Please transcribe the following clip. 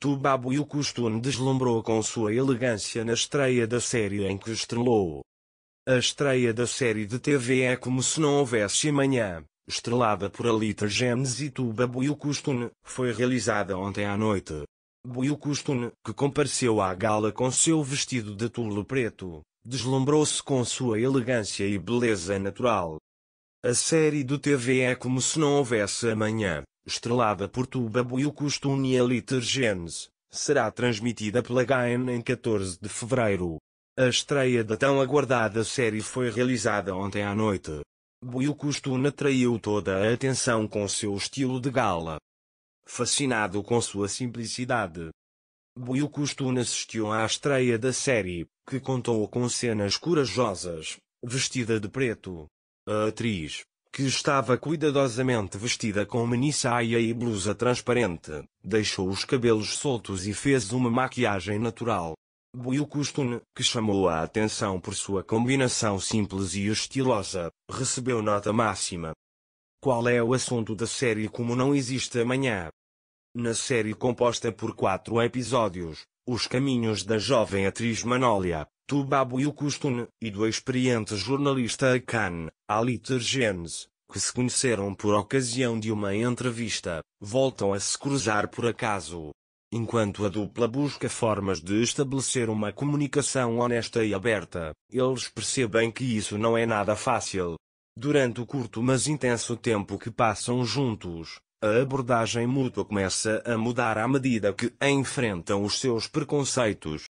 Tubabo e o costume deslumbrou com sua elegância na estreia da série em que estrelou. A estreia da série de TV é como se não houvesse amanhã, estrelada por Alita Gemes e Tuba Builcustune, foi realizada ontem à noite. Builcustune, que compareceu à gala com seu vestido de tule preto, deslumbrou-se com sua elegância e beleza natural. A série de TV é como se não houvesse amanhã, estrelada por Tuba Buiucostúnia Litergens, será transmitida pela GAN em 14 de fevereiro. A estreia da tão aguardada série foi realizada ontem à noite. Buiucostuna atraiu toda a atenção com seu estilo de gala. Fascinado com sua simplicidade, Buiucostuna assistiu à estreia da série, que contou com cenas corajosas, vestida de preto. A atriz, que estava cuidadosamente vestida com mini-saia e blusa transparente, deixou os cabelos soltos e fez uma maquiagem natural. Buil Custone, que chamou a atenção por sua combinação simples e estilosa, recebeu nota máxima. Qual é o assunto da série Como Não Existe Amanhã? Na série composta por quatro episódios, os caminhos da jovem atriz Manolia. Tubabo Ilkustun, e do experiente jornalista Akan, Aliter Gens, que se conheceram por ocasião de uma entrevista, voltam a se cruzar por acaso. Enquanto a dupla busca formas de estabelecer uma comunicação honesta e aberta, eles percebem que isso não é nada fácil. Durante o curto mas intenso tempo que passam juntos, a abordagem mútua começa a mudar à medida que enfrentam os seus preconceitos,